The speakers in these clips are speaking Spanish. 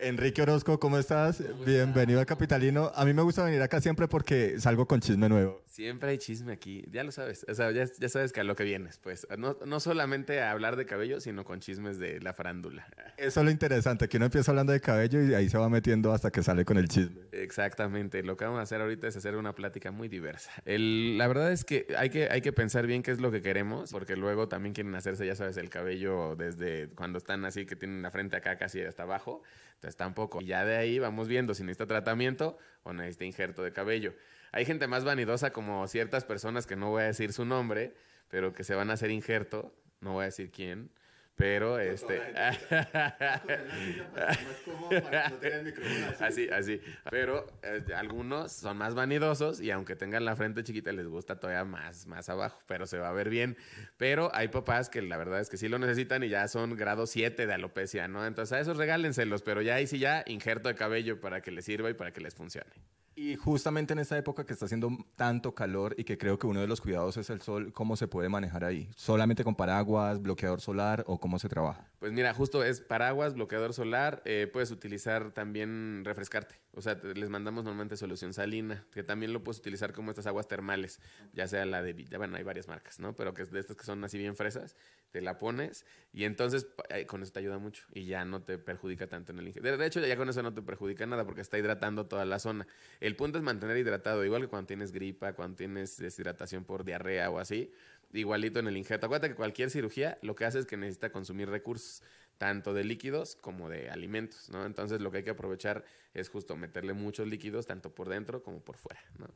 Enrique Orozco, ¿cómo estás? Bienvenido a Capitalino. A mí me gusta venir acá siempre porque salgo con chisme nuevo. Siempre hay chisme aquí, ya lo sabes, o sea, ya, sabes que a lo que vienes, pues, no, solamente a hablar de cabello, sino con chismes de la farándula. Eso es lo interesante, que uno empieza hablando de cabello y ahí se va metiendo hasta que sale con el chisme. Exactamente, lo que vamos a hacer ahorita es hacer una plática muy diversa. la verdad es que hay, que hay que pensar bien qué es lo que queremos, porque luego también quieren hacerse, ya sabes, el cabello desde cuando están así, que tienen la frente acá casi hasta abajo, entonces tampoco. Y ya de ahí vamos viendo si necesita tratamiento o necesita injerto de cabello. Hay gente más vanidosa como ciertas personas que no voy a decir su nombre, pero que se van a hacer injerto, no voy a decir quién. Pero este. Así, así. Pero este, algunos son más vanidosos y aunque tengan la frente chiquita, les gusta todavía más, más abajo, pero se va a ver bien. Pero hay papás que la verdad es que sí lo necesitan y ya son grado 7 de alopecia, ¿no? Entonces a esos regálenselos, pero ya ahí sí ya injerto de cabello para que les sirva y para que les funcione. Y justamente en esta época que está haciendo tanto calor y que creo que uno de los cuidados es el sol, ¿cómo se puede manejar ahí? ¿Solamente con paraguas, bloqueador solar o cómo se trabaja? Pues mira, justo es paraguas, bloqueador solar, eh, puedes utilizar también refrescarte. O sea, les mandamos normalmente solución salina, que también lo puedes utilizar como estas aguas termales, ya sea la de Villa, bueno, hay varias marcas, ¿no? Pero que es de estas que son así bien fresas, te la pones y entonces eh, con eso te ayuda mucho y ya no te perjudica tanto en el ingenio. De hecho, ya con eso no te perjudica nada porque está hidratando toda la zona. El punto es mantener hidratado, igual que cuando tienes gripa, cuando tienes deshidratación por diarrea o así, igualito en el injerto. Acuérdate que cualquier cirugía lo que hace es que necesita consumir recursos, tanto de líquidos como de alimentos, ¿no? Entonces lo que hay que aprovechar es justo meterle muchos líquidos, tanto por dentro como por fuera, ¿no?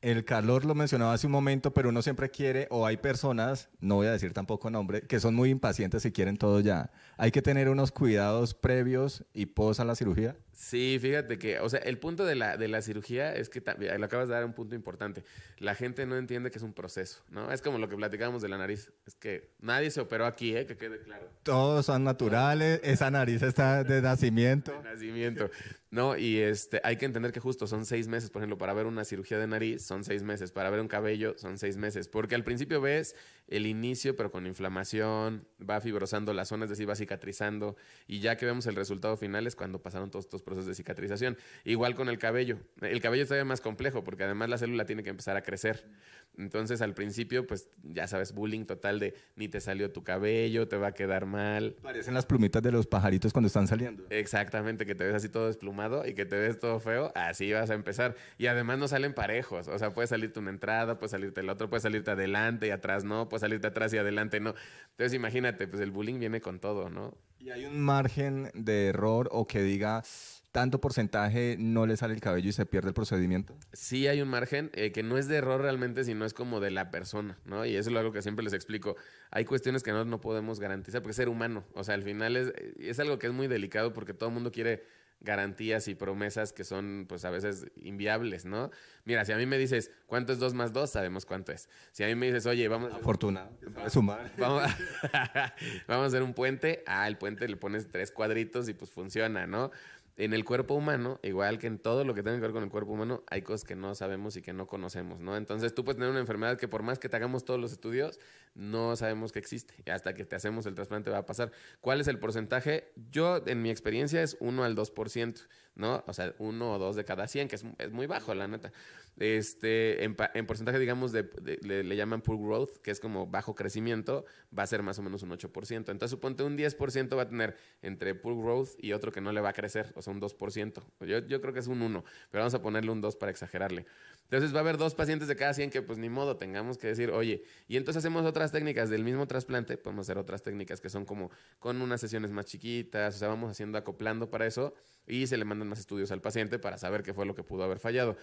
El calor lo mencionaba hace un momento, pero uno siempre quiere, o hay personas, no voy a decir tampoco nombre, que son muy impacientes y quieren todo ya. ¿Hay que tener unos cuidados previos y pos a la cirugía? Sí, fíjate que, o sea, el punto de la, de la cirugía es que también, lo acabas de dar un punto importante. La gente no entiende que es un proceso, ¿no? Es como lo que platicábamos de la nariz. Es que nadie se operó aquí, ¿eh? Que quede claro. Todos son naturales. Esa nariz está de nacimiento. De nacimiento. No, y este, hay que entender que justo son seis meses, por ejemplo, para ver una cirugía de nariz, son seis meses. Para ver un cabello, son seis meses. Porque al principio ves el inicio, pero con inflamación, va fibrosando las zonas, es decir, va cicatrizando. Y ya que vemos el resultado final es cuando pasaron todos estos procesos de cicatrización. Igual con el cabello. El cabello es todavía más complejo porque además la célula tiene que empezar a crecer. Entonces al principio, pues ya sabes, bullying total de ni te salió tu cabello, te va a quedar mal. Parecen las plumitas de los pajaritos cuando están saliendo. Exactamente, que te ves así todo desplumado y que te ves todo feo, así vas a empezar. Y además no salen parejos, o sea, puede salirte una entrada, puede salirte el otro, puede salirte adelante y atrás no, puede salirte atrás y adelante no. Entonces imagínate, pues el bullying viene con todo, ¿no? Y hay un margen de error o que digas tanto porcentaje no le sale el cabello y se pierde el procedimiento? Sí hay un margen eh, que no es de error realmente, sino es como de la persona, ¿no? Y eso es algo que siempre les explico. Hay cuestiones que no, podemos garantizar porque es ser humano. O sea, al final es, eh, es algo que es muy delicado porque todo el mundo quiere garantías y promesas que son, pues a veces inviables, ¿no? Mira, si a mí me dices, ¿cuánto es 2 más dos? Sabemos cuánto es. Si a mí me dices, oye, vamos a... Fortuna, a sumar. Vamos vamos a hacer un puente. Ah, el puente le pones tres cuadritos y pues funciona, ¿no? en el cuerpo humano, igual que en todo lo que tenga que ver con el cuerpo humano, hay cosas que no sabemos y que no conocemos, ¿no? Entonces tú puedes tener una enfermedad que por más que te hagamos todos los estudios, no sabemos que existe. Y hasta que te hacemos el trasplante va a pasar. ¿Cuál es el porcentaje? Yo, en mi experiencia, es 1 al 2%. ¿no? O sea, uno o dos de cada 100, que es, muy bajo, la neta. Este, en, porcentaje, digamos, de, le, llaman poor growth, que es como bajo crecimiento, va a ser más o menos un 8%. Entonces, suponte un 10% va a tener entre poor growth y otro que no le va a crecer, o sea, un 2%. Yo, yo creo que es un 1, pero vamos a ponerle un 2 para exagerarle. Entonces, va a haber dos pacientes de cada 100 que, pues, ni modo, tengamos que decir, oye, y entonces hacemos otras técnicas del mismo trasplante, podemos hacer otras técnicas que son como con unas sesiones más chiquitas, o sea, vamos haciendo acoplando para eso y se le manda más estudios al paciente para saber qué fue lo que pudo haber fallado.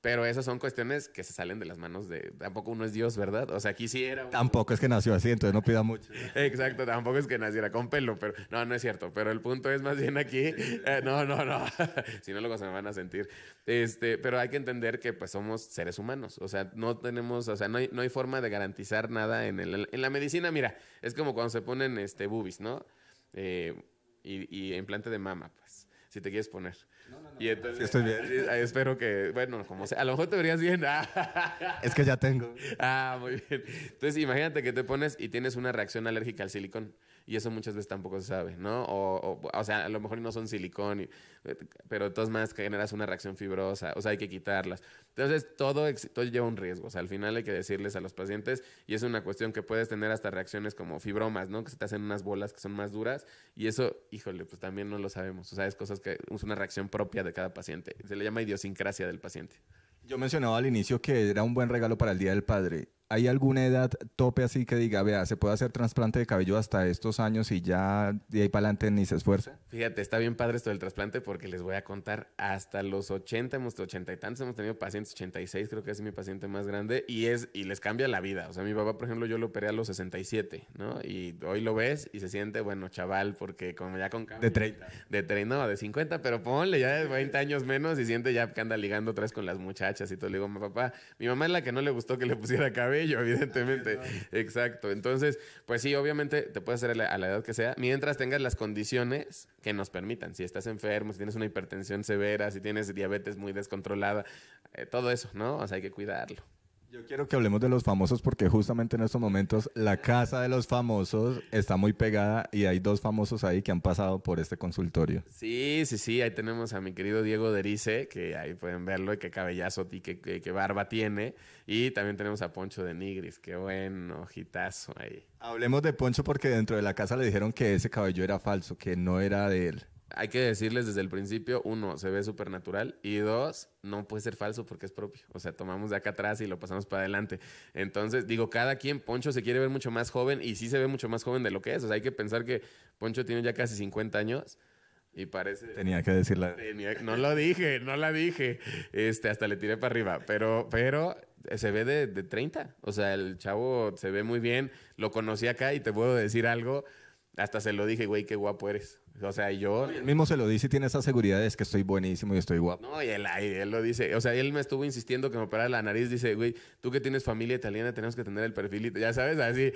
Pero esas son cuestiones que se salen de las manos de... Tampoco uno es Dios, ¿verdad? O sea, quisiera... Tampoco es que nació así, entonces no pida mucho. Exacto, tampoco es que naciera con pelo, pero... No, no es cierto. Pero el punto es más bien aquí... Eh, no, no, no. si no, luego se me van a sentir. Este, pero hay que entender que pues somos seres humanos. O sea, no tenemos... O sea, no hay, forma de garantizar nada en, en la medicina. Mira, es como cuando se ponen este, boobies, ¿no? Eh, y, y implante de mama si te quieres poner. No, no, no. Y entonces, estoy ah, bien. espero que, bueno, como sea, a lo mejor te verías bien. Ah. Es que ya tengo. Ah, muy bien. Entonces, imagínate que te pones y tienes una reacción alérgica al silicón y eso muchas veces tampoco se sabe, ¿no? O, o, sea, a lo mejor no son silicón, pero de todas maneras generas una reacción fibrosa, o sea, hay que quitarlas. Entonces, todo, todo lleva un riesgo, o sea, al final hay que decirles a los pacientes y es una cuestión que puedes tener hasta reacciones como fibromas, ¿no? Que se te hacen unas bolas que son más duras y eso, híjole, pues también no lo sabemos, o sea, es cosas que es una reacción propia de cada paciente, se le llama idiosincrasia del paciente. Yo mencionaba al inicio que era un buen regalo para el Día del Padre ¿hay alguna edad tope así que diga, vea, se puede hacer trasplante de cabello hasta estos años y ya de ahí para adelante ni se esfuerza? Fíjate, está bien padre esto del trasplante porque les voy a contar, hasta los 80, hemos, 80 y tantos hemos tenido pacientes, 86 creo que es mi paciente más grande, y, es, y les cambia la vida. O sea, mi papá, por ejemplo, yo lo operé a los 67, ¿no? Y hoy lo ves y se siente, bueno, chaval, porque como ya con... de 30. De 30, no, de 50, pero ponle ya de 20 años menos y siente ya que anda ligando atrás con las muchachas y todo. Le digo, mi papá, mi mamá es la que no le gustó que le pusiera cabello evidentemente. Exacto. Entonces, pues sí, obviamente te puedes hacer a la, edad que sea, mientras tengas las condiciones que nos permitan. Si estás enfermo, si tienes una hipertensión severa, si tienes diabetes muy descontrolada, eh, todo eso, ¿no? O sea, hay que cuidarlo. Yo quiero que hablemos de los famosos porque justamente en estos momentos la casa de los famosos está muy pegada y hay dos famosos ahí que han pasado por este consultorio. Sí, sí, sí, ahí tenemos a mi querido Diego Derice, que ahí pueden verlo y qué cabellazo y qué, qué, barba tiene. Y también tenemos a Poncho de Nigris, qué buen ojitazo ahí. Hablemos de Poncho porque dentro de la casa le dijeron que ese cabello era falso, que no era de él hay que decirles desde el principio, uno, se ve supernatural, natural y dos, no puede ser falso porque es propio. O sea, tomamos de acá atrás y lo pasamos para adelante. Entonces, digo, cada quien, Poncho se quiere ver mucho más joven y sí se ve mucho más joven de lo que es. O sea, hay que pensar que Poncho tiene ya casi 50 años. Y parece. Tenía que decirla. no lo dije, no la dije. Este, hasta le tiré para arriba. Pero, pero eh, se ve de, de 30. O sea, el chavo se ve muy bien. Lo conocí acá y te puedo decir algo hasta se lo dije, güey, qué guapo eres. O sea, yo... Él mismo se lo dice y tiene esa seguridad de que estoy buenísimo y estoy guapo. No, y él, él lo dice. O sea, él me estuvo insistiendo que me operara la nariz. Dice, güey, tú que tienes familia italiana tenemos que tener el perfilito. Ya sabes, así...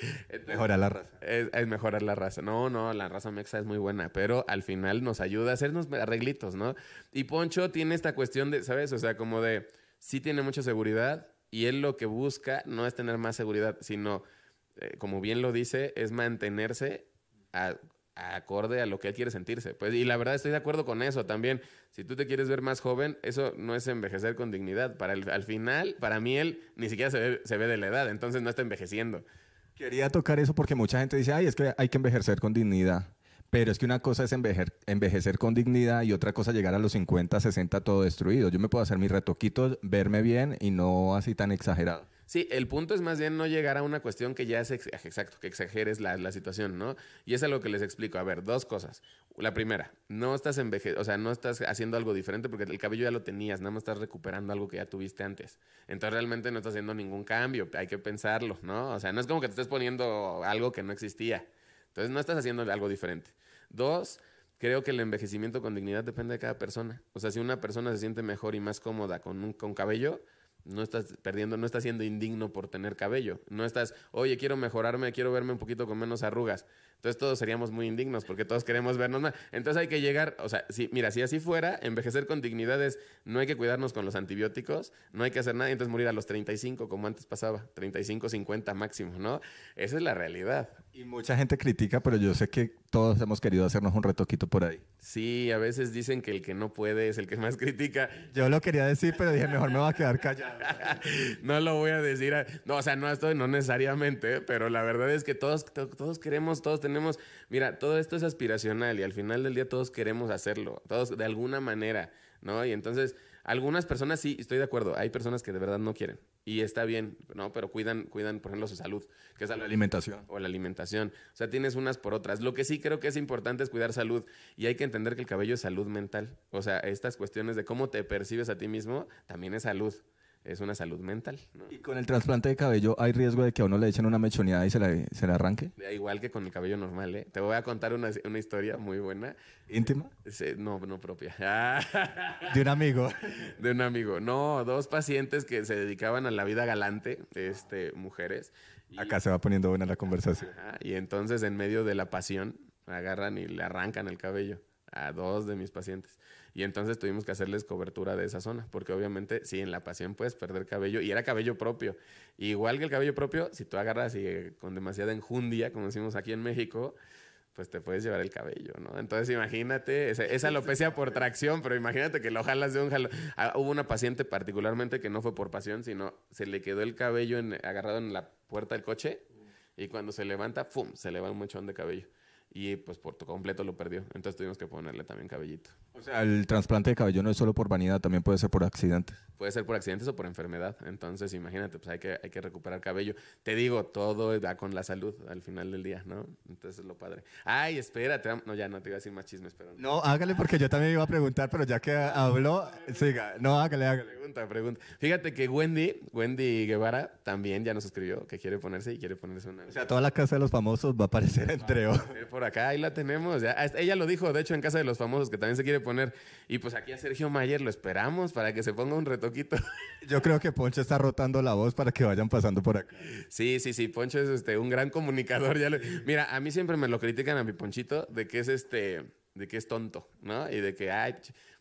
Mejorar la raza. Es, mejorar la raza. No, no, la raza mexa es muy buena. Pero al final nos ayuda a hacernos arreglitos, ¿no? Y Poncho tiene esta cuestión de, ¿sabes? O sea, como de... Sí tiene mucha seguridad y él lo que busca no es tener más seguridad, sino... Eh, como bien lo dice, es mantenerse acorde a lo que él quiere sentirse. Pues, y la verdad estoy de acuerdo con eso también. Si tú te quieres ver más joven, eso no es envejecer con dignidad. Para al final, para mí él ni siquiera se ve, de la edad, entonces no está envejeciendo. Quería tocar eso porque mucha gente dice, ay, es que hay que envejecer con dignidad. Pero es que una cosa es envejecer, envejecer con dignidad y otra cosa llegar a los 50, 60 todo destruido. Yo me puedo hacer mis retoquitos, verme bien y no así tan exagerado. Sí, el punto es más bien no llegar a una cuestión que ya es exacto, que exageres la, situación, ¿no? Y es a lo que les explico. A ver, dos cosas. La primera, no estás enveje o sea, no estás haciendo algo diferente porque el cabello ya lo tenías, nada más estás recuperando algo que ya tuviste antes. Entonces realmente no estás haciendo ningún cambio, hay que pensarlo, ¿no? O sea, no es como que te estés poniendo algo que no existía. Entonces no estás haciendo algo diferente. Dos, creo que el envejecimiento con dignidad depende de cada persona. O sea, si una persona se siente mejor y más cómoda con, un, con cabello, no estás perdiendo, no estás siendo indigno por tener cabello. No estás, oye, quiero mejorarme, quiero verme un poquito con menos arrugas. Entonces todos seríamos muy indignos porque todos queremos vernos más. Entonces hay que llegar, o sea, si, mira, si así fuera, envejecer con dignidad es, no hay que cuidarnos con los antibióticos, no hay que hacer nada, entonces morir a los 35 como antes pasaba, 35, 50 máximo, ¿no? Esa es la realidad. Y mucha gente critica, pero yo sé que todos hemos querido hacernos un retoquito por ahí. Sí, a veces dicen que el que no puede es el que más critica. Yo lo quería decir, pero dije, mejor me voy a quedar callado. no lo voy a decir. No, o sea, no estoy, no necesariamente, pero la verdad es que todos, todos queremos, todos tenemos. Mira, todo esto es aspiracional y al final del día todos queremos hacerlo, todos de alguna manera, ¿no? Y entonces, algunas personas sí, estoy de acuerdo, hay personas que de verdad no quieren y está bien, ¿no? Pero cuidan, cuidan, por ejemplo, su salud, que es la alimentación. O la alimentación. O sea, tienes unas por otras. Lo que sí creo que es importante es cuidar salud y hay que entender que el cabello es salud mental. O sea, estas cuestiones de cómo te percibes a ti mismo también es salud es una salud mental. ¿Y con el trasplante de cabello hay riesgo de que a uno le echen una mechoneada y se le se arranque? Eh, igual que con el cabello normal, ¿eh? Te voy a contar una, historia muy buena. ¿Íntima? no, no propia. ¿De un amigo? De un amigo. No, dos pacientes que se dedicaban a la vida galante, este, mujeres. Acá se va poniendo buena la conversación. y entonces en medio de la pasión agarran y le arrancan el cabello a dos de mis pacientes. Y entonces tuvimos que hacerles cobertura de esa zona, porque obviamente sí, en la pasión puedes perder cabello, y era cabello propio. Igual que el cabello propio, si tú agarras y eh, con demasiada enjundia, como decimos aquí en México, pues te puedes llevar el cabello, ¿no? Entonces imagínate, esa, alopecia por tracción, pero imagínate que lo jalas de un jalo. Ah, hubo una paciente particularmente que no fue por pasión, sino se le quedó el cabello agarrado en la puerta del coche y cuando se levanta, ¡pum!, se le va un mochón de cabello y pues por completo lo perdió. Entonces tuvimos que ponerle también cabellito. O sea, el trasplante de cabello no es solo por vanidad, también puede ser por accidente Puede ser por accidentes o por enfermedad. Entonces, imagínate, pues hay que, hay que recuperar cabello. Te digo, todo da con la salud al final del día, ¿no? Entonces es lo padre. Ay, espérate. No, ya no te iba a decir más chismes, pero... No, hágale porque yo también iba a preguntar, pero ya que habló, siga. No, hágale, hágale. Pregunta, pregunta. Fíjate que Wendy, Wendy Guevara, también ya nos escribió que quiere ponerse y quiere ponerse una... O sea, toda la casa de los famosos va a aparecer entre hoy por acá, ahí la tenemos. Ya, ella lo dijo, de hecho, en Casa de los Famosos, que también se quiere poner. Y pues aquí a Sergio Mayer lo esperamos para que se ponga un retoquito. Yo creo que Poncho está rotando la voz para que vayan pasando por acá. Sí, sí, sí. Poncho es este, un gran comunicador. Ya Mira, a mí siempre me lo critican a mi Ponchito de que es este de que es tonto, ¿no? Y de que, ay,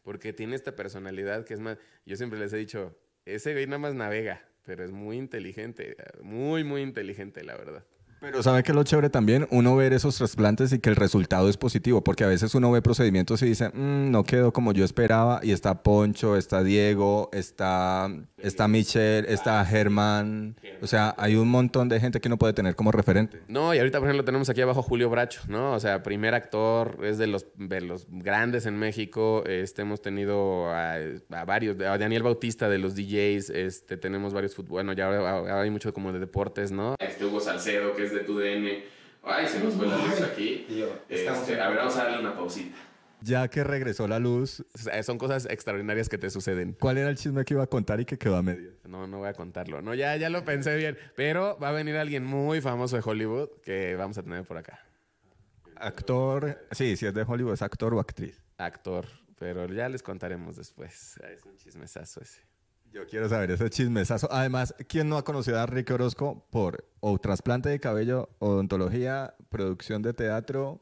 porque tiene esta personalidad que es más. Yo siempre les he dicho, ese güey nada más navega, pero es muy inteligente, muy, muy inteligente, la verdad. Pero ¿sabe que lo chévere también? Uno ver esos trasplantes y que el resultado es positivo, porque a veces uno ve procedimientos y dice, mm, no quedó como yo esperaba, y está Poncho, está Diego, está, está Michelle, está Germán. O sea, hay un montón de gente que uno puede tener como referente. No, y ahorita, por ejemplo, tenemos aquí abajo Julio Bracho, ¿no? O sea, primer actor, es de los, de los grandes en México. Este, hemos tenido a, varios, a Daniel Bautista de los DJs, este, tenemos varios fútbol, bueno, ya, ahora hay mucho como de deportes, ¿no? Este Hugo Salcedo, que de tu DN. Ay, se nos fue la luz aquí. Este, a ver, vamos a darle una pausita. Ya que regresó la luz, eh, son cosas extraordinarias que te suceden. ¿Cuál era el chisme que iba a contar y que quedó a medio? No, no voy a contarlo. No, ya, ya lo pensé bien. Pero va a venir alguien muy famoso de Hollywood que vamos a tener por acá. Actor, sí, si es de Hollywood, es actor o actriz. Actor, pero ya les contaremos después. Es un chismesazo ese. Yo quiero saber ese chismesazo. Además, ¿quién no ha conocido a Rick Orozco por o trasplante de cabello, odontología, producción de teatro,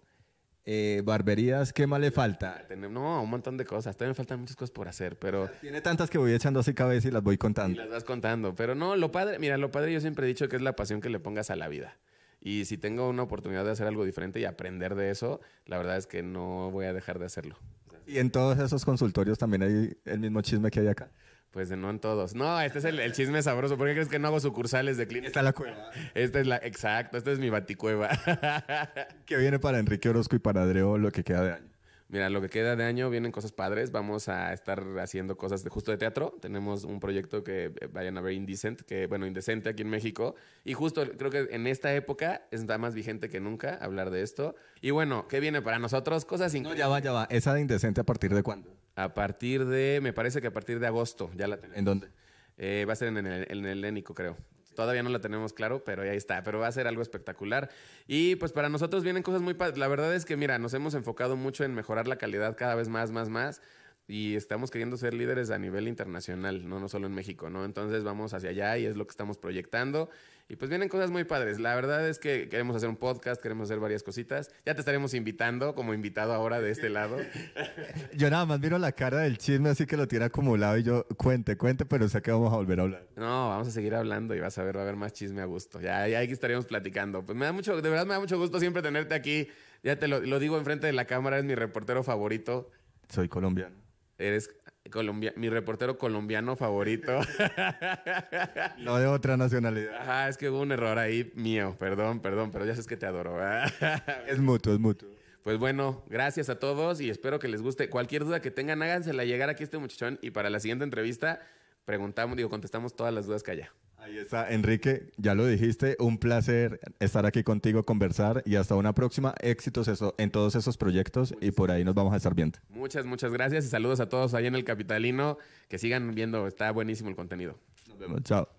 eh, barberías? ¿Qué más le falta? No, un montón de cosas. Todavía me faltan muchas cosas por hacer, pero... Tiene tantas que voy echando así cabeza y las voy contando. Y las vas contando. Pero no, lo padre... Mira, lo padre yo siempre he dicho que es la pasión que le pongas a la vida. Y si tengo una oportunidad de hacer algo diferente y aprender de eso, la verdad es que no voy a dejar de hacerlo. Y en todos esos consultorios también hay el mismo chisme que hay acá. Pues de no en todos. No, este es el, chisme sabroso. ¿Por qué crees que no hago sucursales de clínica? Esta es la cueva. Esta es la, exacto, esta es mi baticueva. que viene para Enrique Orozco y para Adreo lo que queda de año. Mira, lo que queda de año vienen cosas padres. Vamos a estar haciendo cosas de, justo de teatro. Tenemos un proyecto que eh, vayan a ver Indecent, que bueno, Indecente aquí en México. Y justo creo que en esta época está más vigente que nunca hablar de esto. Y bueno, ¿qué viene para nosotros? Cosas increíbles. No, ya va, ya va. ¿Esa de Indecente a partir de cuándo? A partir de, me parece que a partir de agosto ya la ¿En dónde? Eh, va a ser en el, en creo. Todavía no la tenemos claro, pero ahí está. Pero va a ser algo espectacular. Y pues para nosotros vienen cosas muy... La verdad es que, mira, nos hemos enfocado mucho en mejorar la calidad cada vez más, más, más y estamos queriendo ser líderes a nivel internacional, no, no solo en México, ¿no? Entonces vamos hacia allá y es lo que estamos proyectando. Y pues vienen cosas muy padres. La verdad es que queremos hacer un podcast, queremos hacer varias cositas. Ya te estaremos invitando como invitado ahora de este lado. Yo nada más miro la cara del chisme, así que lo tiene acumulado y yo cuente, cuente, pero sé que vamos a volver a hablar. No, vamos a seguir hablando y vas a ver, va a haber más chisme a gusto. Ya, ya aquí estaríamos platicando. Pues me da mucho, de verdad me da mucho gusto siempre tenerte aquí. Ya te lo, lo digo enfrente de la cámara, es mi reportero favorito. Soy colombiano. Eres Colombia, mi reportero colombiano favorito. no de otra nacionalidad. es que hubo un error ahí mío, perdón, perdón, pero ya sabes que te adoro. es mutuo, es mutuo. Pues bueno, gracias a todos y espero que les guste. Cualquier duda que tengan, hágansela llegar aquí a este muchachón y para la siguiente entrevista preguntamos, digo, contestamos todas las dudas que haya. Ahí está, Enrique, ya lo dijiste, un placer estar aquí contigo, conversar y hasta una próxima. Éxitos en todos esos proyectos y por ahí nos vamos a estar viendo. Muchas, muchas gracias y saludos a todos ahí en el Capitalino. Que sigan viendo, está buenísimo el contenido. Nos vemos, chao.